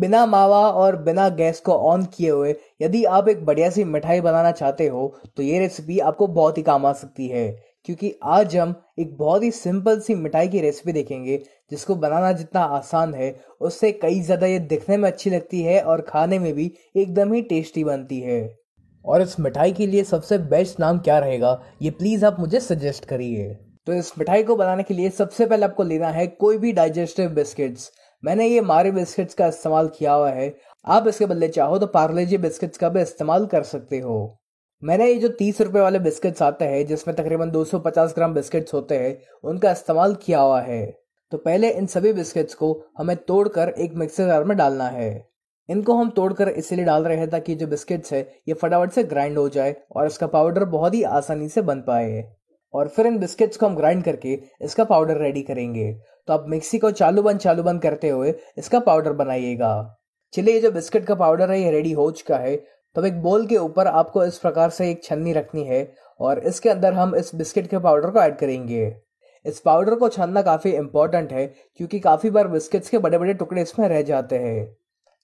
बिना मावा और बिना गैस को ऑन किए हुए यदि आप एक बढ़िया सी मिठाई बनाना चाहते हो तो ये रेसिपी आपको बहुत ही काम आ सकती है क्योंकि आज हम एक बहुत ही सिंपल सी मिठाई की रेसिपी देखेंगे जिसको बनाना जितना आसान है उससे कई ज़्यादा ये दिखने में अच्छी लगती है और खाने में भी एकदम ही टेस्टी बनती है और इस मिठाई के लिए सबसे बेस्ट नाम क्या रहेगा ये प्लीज़ आप मुझे सजेस्ट करिए तो इस मिठाई को बनाने के लिए सबसे पहले आपको लेना है कोई भी डाइजेस्टिव बिस्किट्स मैंने ये मारे बिस्किट्स का इस्तेमाल किया हुआ है आप इसके बदले चाहो तो पार्ले जी बिस्किट्स का भी इस्तेमाल कर सकते हो मैंने ये जो तीस रुपए वाले बिस्किट्स आते हैं जिसमें तकरीबन 250 ग्राम बिस्किट्स होते हैं उनका इस्तेमाल किया हुआ है तो पहले इन सभी बिस्किट्स को हमें तोड़कर एक मिक्सर जार में डालना है इनको हम तोड़कर इसलिए डाल रहे हैं ताकि जो बिस्किट्स है ये फटाफट से ग्राइंड हो जाए और इसका पाउडर बहुत ही आसानी से बन पाए और फिर इन बिस्किट्स को हम ग्राइंड करके इसका पाउडर रेडी करेंगे तो आप मिक्सी को चालू बंद चालू बंद करते हुए इसका पाउडर बनाइएगा चलिए ये जो बिस्किट का पाउडर है ये रेडी हो चुका है तब तो एक बोल के ऊपर आपको इस प्रकार से एक छन्नी रखनी है और इसके अंदर हम इस बिस्किट के पाउडर को ऐड करेंगे इस पाउडर को छानना काफ़ी इम्पॉर्टेंट है क्योंकि काफ़ी बार बिस्किट्स के बड़े बड़े टुकड़े इसमें रह जाते हैं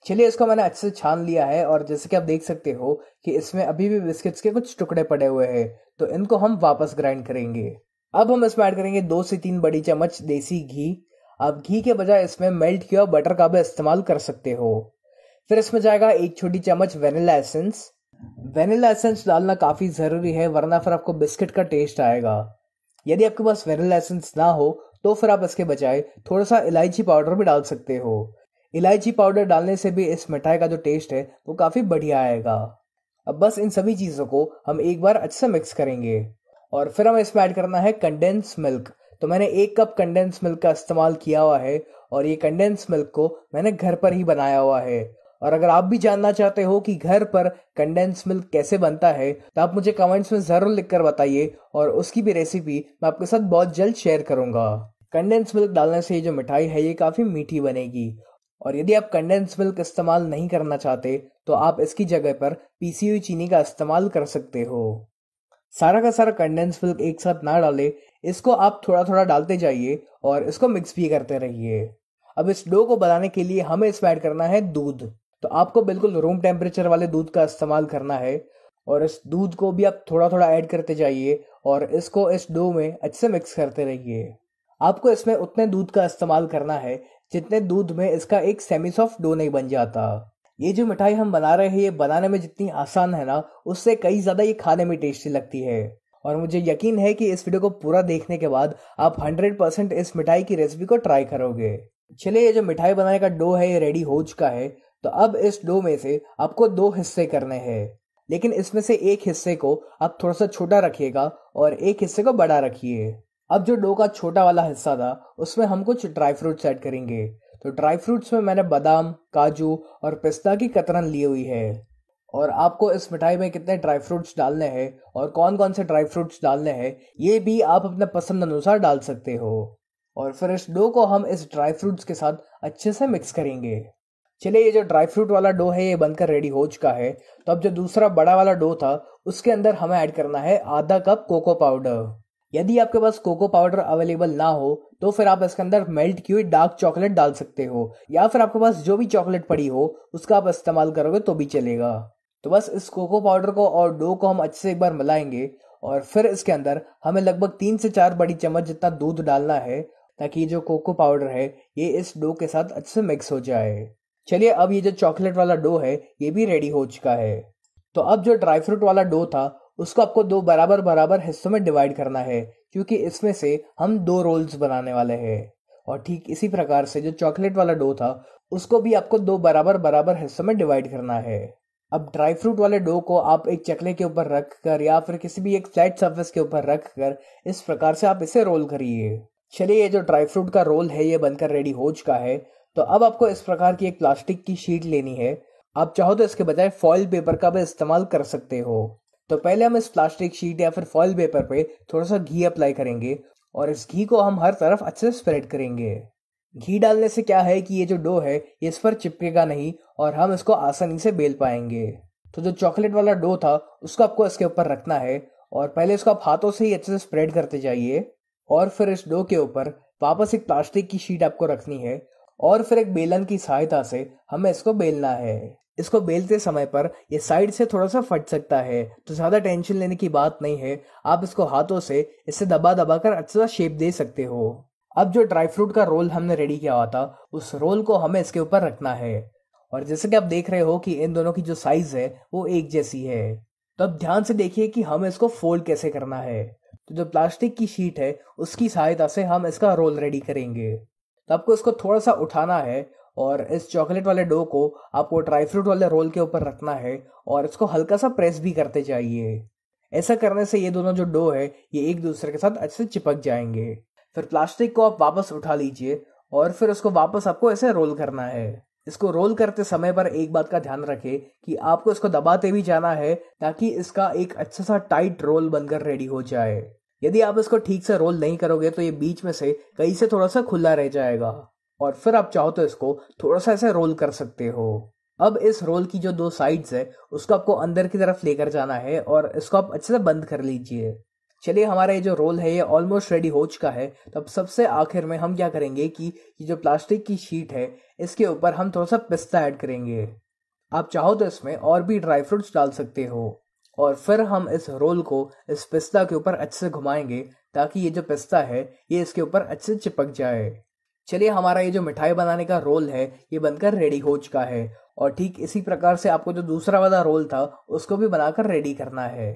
चलिए इसको मैंने अच्छे से छान लिया है और जैसे कि आप देख सकते हो कि इसमें अभी भी बिस्किट्स के कुछ टुकड़े पड़े हुए हैं तो इनको हम वापस ग्राइंड करेंगे अब हम इसमें ऐड करेंगे दो से तीन बड़ी चम्मच देसी घी आप घी के बजाय इसमें मेल्ट किया बटर का भी इस्तेमाल कर सकते हो फिर इसमें जाएगा एक छोटी चम्मच वेनिला एसेंस वेनिला एसेंस डालना काफ़ी ज़रूरी है वरना फिर आपको बिस्किट का टेस्ट आएगा यदि आपके पास वेनिला एसेंस ना हो तो फिर आप इसके बजाय थोड़ा सा इलायची पाउडर भी डाल सकते हो इलायची पाउडर डालने से भी इस मिठाई का जो टेस्ट है वो काफ़ी बढ़िया आएगा अब बस इन सभी चीज़ों को हम एक बार अच्छे से मिक्स करेंगे और फिर हमें इसमें ऐड करना है कंडेंस मिल्क तो मैंने एक कप कंडेंस मिल्क का इस्तेमाल किया हुआ है और ये कंडेंस मिल्क को मैंने घर पर ही बनाया हुआ है और अगर आप भी जानना चाहते हो कि घर पर कंडेंस मिल्क कैसे बनता है तो आप मुझे कमेंट्स में ज़रूर लिखकर बताइए और उसकी भी रेसिपी मैं आपके साथ बहुत जल्द शेयर करूंगा कंडेंस मिल्क डालने से ये जो मिठाई है ये काफ़ी मीठी बनेगी और यदि आप कंडेंस मिल्क इस्तेमाल नहीं करना चाहते तो आप इसकी जगह पर पीसी हुई चीनी का इस्तेमाल कर सकते हो सारा का सारा कंडेंस मिल्क एक साथ ना डालें इसको आप थोड़ा थोड़ा डालते जाइए और इसको मिक्स भी करते रहिए अब इस डो को बनाने के लिए हमें इसमें ऐड करना है दूध तो आपको बिल्कुल रूम टेम्परेचर वाले दूध का इस्तेमाल करना है और इस दूध को भी आप थोड़ा थोड़ा ऐड करते जाइए और इसको इस डो में अच्छे से मिक्स करते रहिए आपको इसमें उतने दूध का इस्तेमाल करना है जितने दूध में इसका एक सेमी सॉफ्ट डो नहीं बन जाता ये जो मिठाई हम बना रहे हैं ये बनाने में जितनी आसान है ना उससे कई ज़्यादा ये खाने में टेस्टी लगती है और मुझे यकीन है कि इस वीडियो को पूरा देखने के बाद आप 100% इस मिठाई की रेसिपी को ट्राई करोगे चलिए ये जो मिठाई बनाने का डो है ये रेडी हो चुका है तो अब इस डो में से आपको दो हिस्से करने हैं लेकिन इसमें से एक हिस्से को आप थोड़ा सा छोटा रखिएगा और एक हिस्से को बड़ा रखिए अब जो डो का छोटा वाला हिस्सा था उसमें हम कुछ ड्राई फ्रूट्स ऐड करेंगे तो ड्राई फ्रूट्स में मैंने बादाम काजू और पिस्ता की कतरन ली हुई है और आपको इस मिठाई में कितने ड्राई फ्रूट्स डालने हैं और कौन कौन से ड्राई फ्रूट्स डालने हैं ये भी आप अपने पसंद अनुसार डाल सकते हो और फिर इस डो को हम इस ड्राई फ्रूट्स के साथ अच्छे से मिक्स करेंगे चलिए ये जो ड्राई फ्रूट वाला डो है ये बनकर रेडी हो चुका है तो अब जो दूसरा बड़ा वाला डो था उसके अंदर हमें ऐड करना है आधा कप कोको पाउडर यदि आपके पास कोको पाउडर अवेलेबल ना हो तो फिर आप इसके अंदर मेल्ट की हुई डार्क चॉकलेट डाल सकते हो या फिर आपके पास जो भी चॉकलेट पड़ी हो उसका आप इस्तेमाल करोगे तो भी चलेगा तो बस इस कोको पाउडर को और डो को हम अच्छे से एक बार मिलाएंगे और फिर इसके अंदर हमें लगभग तीन से चार बड़ी चम्मच जितना दूध डालना है ताकि जो कोको पाउडर है ये इस डो के साथ अच्छे से मिक्स हो जाए चलिए अब ये जो चॉकलेट वाला डो है ये भी रेडी हो चुका है तो अब जो ड्राई फ्रूट वाला डो था उसको आपको दो बराबर बराबर हिस्सों में डिवाइड करना है क्योंकि इसमें से हम दो रोल्स बनाने वाले हैं और ठीक इसी प्रकार से जो चॉकलेट वाला डो था उसको भी आपको दो बराबर बराबर हिस्सों में डिवाइड करना है अब ड्राई फ्रूट वाले डो को आप एक चकले के ऊपर रख कर या फिर किसी भी एक फ्लैट सर्फेस के ऊपर रख कर इस प्रकार से आप इसे रोल करिए चलिए ये जो ड्राई फ्रूट का रोल है ये बनकर रेडी हो चुका है तो अब आपको इस प्रकार की एक प्लास्टिक की शीट लेनी है आप चाहो तो इसके बजाय फॉइल पेपर का भी इस्तेमाल कर सकते हो तो पहले हम इस प्लास्टिक शीट या फिर फॉइल पेपर पे थोड़ा सा घी अप्लाई करेंगे और इस घी को हम हर तरफ अच्छे से स्प्रेड करेंगे घी डालने से क्या है कि ये जो डो है ये इस पर चिपकेगा नहीं और हम इसको आसानी से बेल पाएंगे तो जो चॉकलेट वाला डो था उसको आपको इसके ऊपर रखना है और पहले इसको आप हाथों से ही अच्छे से स्प्रेड करते जाइए और फिर इस डो के ऊपर वापस एक प्लास्टिक की शीट आपको रखनी है और फिर एक बेलन की सहायता से हमें इसको बेलना है इसको बेलते समय पर ये साइड से थोड़ा सा फट सकता है तो ज़्यादा टेंशन लेने की बात नहीं है आप इसको हाथों से इसे दबा दबा कर अच्छा शेप दे सकते हो अब जो ड्राई फ्रूट का रोल हमने रेडी किया हुआ था उस रोल को हमें इसके ऊपर रखना है और जैसे कि आप देख रहे हो कि इन दोनों की जो साइज है वो एक जैसी है तो अब ध्यान से देखिए कि हमें इसको फोल्ड कैसे करना है तो जो प्लास्टिक की शीट है उसकी सहायता से हम इसका रोल रेडी करेंगे तो आपको इसको थोड़ा सा उठाना है और इस चॉकलेट वाले डो को आपको ड्राई फ्रूट वाले रोल के ऊपर रखना है और इसको हल्का सा प्रेस भी करते जाइए ऐसा करने से ये दोनों जो डो है ये एक दूसरे के साथ अच्छे से चिपक जाएंगे फिर प्लास्टिक को आप वापस उठा लीजिए और फिर उसको वापस आपको ऐसे रोल करना है इसको रोल करते समय पर एक बात का ध्यान रखें कि आपको इसको दबाते भी जाना है ताकि इसका एक अच्छा सा टाइट रोल बनकर रेडी हो जाए यदि आप इसको ठीक से रोल नहीं करोगे तो ये बीच में से कहीं से थोड़ा सा खुला रह जाएगा और फिर आप चाहो तो इसको थोड़ा सा ऐसे रोल कर सकते हो अब इस रोल की जो दो साइड्स है उसको आपको अंदर की तरफ लेकर जाना है और इसको आप अच्छे से बंद कर लीजिए चलिए हमारा ये जो रोल है ये ऑलमोस्ट रेडी हो चुका है तो अब सबसे आखिर में हम क्या करेंगे कि ये जो प्लास्टिक की शीट है इसके ऊपर हम थोड़ा सा पिस्ता ऐड करेंगे आप चाहो तो इसमें और भी ड्राई फ्रूट्स डाल सकते हो और फिर हम इस रोल को इस पिस्ता के ऊपर अच्छे से घुमाएंगे ताकि ये जो पिस्ता है ये इसके ऊपर अच्छे से चिपक जाए चलिए हमारा ये जो मिठाई बनाने का रोल है ये बनकर रेडी हो चुका है और ठीक इसी प्रकार से आपको जो दूसरा वाला रोल था उसको भी बनाकर रेडी करना है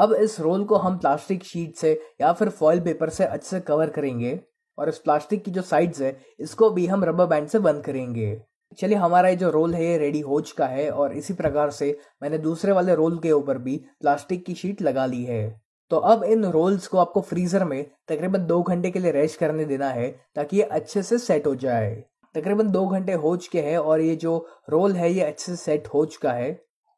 अब इस रोल को हम प्लास्टिक शीट से या फिर फॉयल पेपर से अच्छे से कवर करेंगे और इस प्लास्टिक की जो साइड्स है इसको भी हम रबर बैंड से बंद करेंगे चलिए हमारा ये जो रोल है ये रेडी हो चुका है और इसी प्रकार से मैंने दूसरे वाले रोल के ऊपर भी प्लास्टिक की शीट लगा ली है तो अब इन रोल्स को आपको फ्रीजर में तकरीबन दो घंटे के लिए रेस्ट करने देना है ताकि ये अच्छे से सेट हो जाए तकरीबन दो घंटे हो चुके हैं और ये जो रोल है ये अच्छे से सेट हो चुका है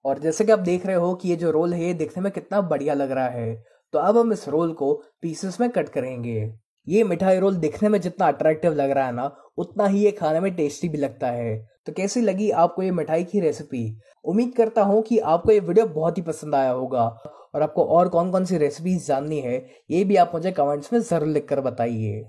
और जैसे कि आप देख रहे हो कि ये जो रोल है ये देखने में कितना बढ़िया लग रहा है तो अब हम इस रोल को पीसेस में कट करेंगे ये मिठाई रोल दिखने में जितना अट्रैक्टिव लग रहा है ना उतना ही ये खाने में टेस्टी भी लगता है तो कैसी लगी आपको ये मिठाई की रेसिपी उम्मीद करता हूँ कि आपको ये वीडियो बहुत ही पसंद आया होगा और आपको और कौन कौन सी रेसिपीज जाननी है ये भी आप मुझे कमेंट्स में ज़रूर लिख कर बताइए